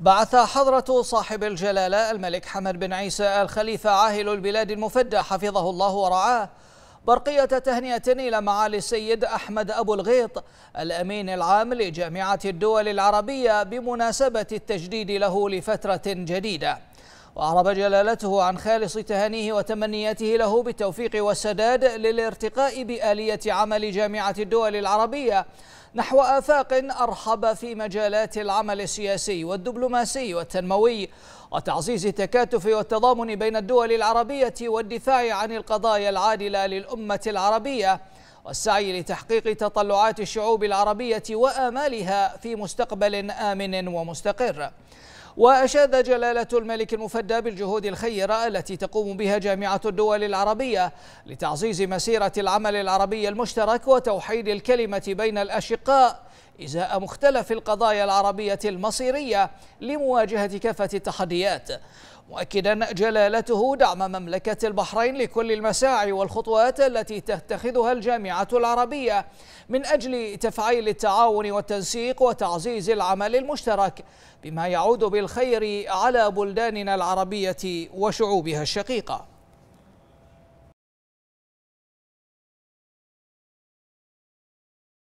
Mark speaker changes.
Speaker 1: بعث
Speaker 2: حضرة صاحب الجلالة الملك حمد بن عيسى الخليفة عاهل البلاد المفدى حفظه الله ورعاه برقية تهنئة إلى معالي السيد أحمد أبو الغيط الأمين العام لجامعة الدول العربية بمناسبة التجديد له لفترة جديدة وأعرب جلالته عن خالص تهانيه وتمنياته له بالتوفيق والسداد للارتقاء بآلية عمل جامعة الدول العربية نحو آفاق أرحب في مجالات العمل السياسي والدبلوماسي والتنموي وتعزيز التكاتف والتضامن بين الدول العربية والدفاع عن القضايا العادلة للأمة العربية والسعي لتحقيق تطلعات الشعوب العربية وآمالها في مستقبل آمن ومستقر وأشاد جلالة الملك المفدى بالجهود الخيرة التي تقوم بها جامعة الدول العربية لتعزيز مسيرة العمل العربي المشترك وتوحيد الكلمة بين الأشقاء إزاء مختلف القضايا العربية المصيرية لمواجهة كافة التحديات مؤكدا جلالته دعم مملكة البحرين لكل المساعي والخطوات التي تتخذها الجامعة العربية من أجل تفعيل التعاون والتنسيق وتعزيز العمل المشترك بما يعود بالخير على بلداننا العربية وشعوبها الشقيقة